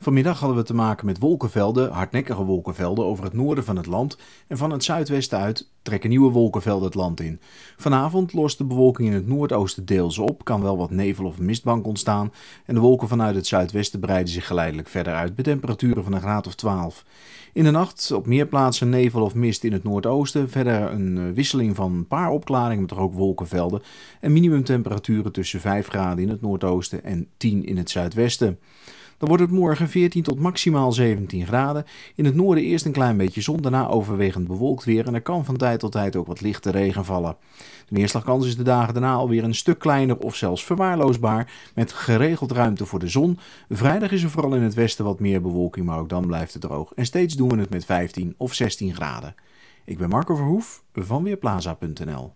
Vanmiddag hadden we te maken met wolkenvelden, hardnekkige wolkenvelden over het noorden van het land en van het zuidwesten uit trekken nieuwe wolkenvelden het land in. Vanavond lost de bewolking in het noordoosten deels op, kan wel wat nevel of mistbank ontstaan en de wolken vanuit het zuidwesten breiden zich geleidelijk verder uit bij temperaturen van een graad of 12. In de nacht op meer plaatsen nevel of mist in het noordoosten, verder een eh, wisseling van een paar opklaringen met toch ook wolkenvelden en minimumtemperaturen tussen 5 graden in het noordoosten en 10 in het zuidwesten. Dan wordt het morgen 14 tot maximaal 17 graden. In het noorden eerst een klein beetje zon, daarna overwegend bewolkt weer en er kan van tijd tot tijd ook wat lichte regen vallen. De neerslagkans is de dagen daarna alweer een stuk kleiner of zelfs verwaarloosbaar met geregeld ruimte voor de zon. Vrijdag is er vooral in het westen wat meer bewolking, maar ook dan blijft het droog. En steeds doen we het met 15 of 16 graden. Ik ben Marco Verhoef van Weerplaza.nl